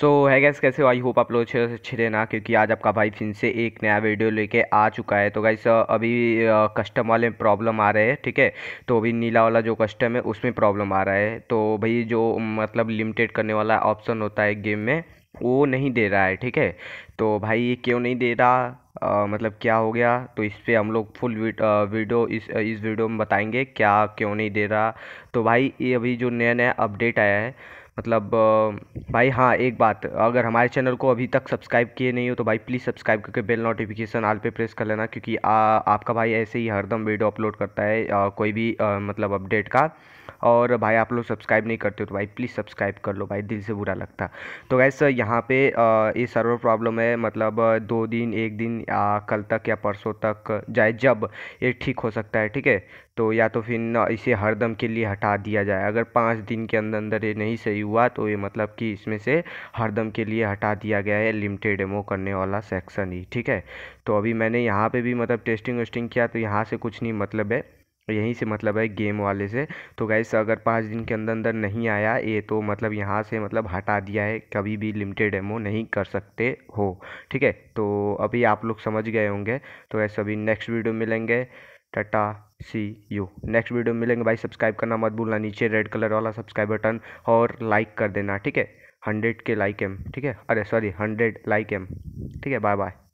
सो है गैस कैसे हो आई होप आप लोग अच्छे से अच्छे रहना क्योंकि आज आपका भाई फिन से एक नया वीडियो लेके आ चुका है तो गाइस अभी कस्टम वाले में प्रॉब्लम आ रहे हैं ठीक है तो अभी नीला वाला जो कस्टम है उसमें प्रॉब्लम आ रहा है तो भाई जो मतलब लिमिटेड करने वाला ऑप्शन होता है गेम में वो नहीं दे रहा है ठीक है तो भाई ये क्यों नहीं दे रहा आ, मतलब क्या हो गया तो इस पर हम लोग फुल वीडियो इस इस वीडियो में बताएंगे क्या क्यों नहीं दे रहा तो भाई ये अभी जो नया नया अपडेट आया है मतलब भाई हाँ एक बात अगर हमारे चैनल को अभी तक सब्सक्राइब किए नहीं हो तो भाई प्लीज़ सब्सक्राइब करके बेल नोटिफिकेशन आल पे प्रेस कर लेना क्योंकि आ, आपका भाई ऐसे ही हरदम वीडियो अपलोड करता है आ, कोई भी आ, मतलब अपडेट का और भाई आप लोग सब्सक्राइब नहीं करते हो तो भाई प्लीज़ सब्सक्राइब कर लो भाई दिल से बुरा लगता तो गैस यहाँ पे ये सर्वर प्रॉब्लम है मतलब दो दिन एक दिन आ, कल तक या परसों तक जाए जब ये ठीक हो सकता है ठीक है तो या तो फिर इसे हरदम के लिए हटा दिया जाए अगर पाँच दिन के अंदर अंदर ये नहीं सही हुआ तो ये मतलब कि इसमें से हरदम के लिए हटा दिया गया है लिमिटेड डेमो करने वाला सेक्शन ही ठीक है तो अभी मैंने यहाँ पे भी मतलब टेस्टिंग वेस्टिंग किया तो यहाँ से कुछ नहीं मतलब है यहीं से मतलब है गेम वाले से तो गाइस अगर पाँच दिन के अंदर अंदर नहीं आया ये तो मतलब यहाँ से मतलब हटा दिया है कभी भी लिमिटेड एमओ नहीं कर सकते हो ठीक है तो अभी आप लोग समझ गए होंगे तो ऐसे अभी नेक्स्ट वीडियो मिलेंगे tata see you next video मिलेंगे भाई सब्सक्राइब करना मत भूलना नीचे रेड कलर वाला सब्सक्राइब बटन और लाइक कर देना ठीक है हंड्रेड के लाइक एम ठीक है अरे सॉरी हंड्रेड लाइक एम ठीक है बाय बाय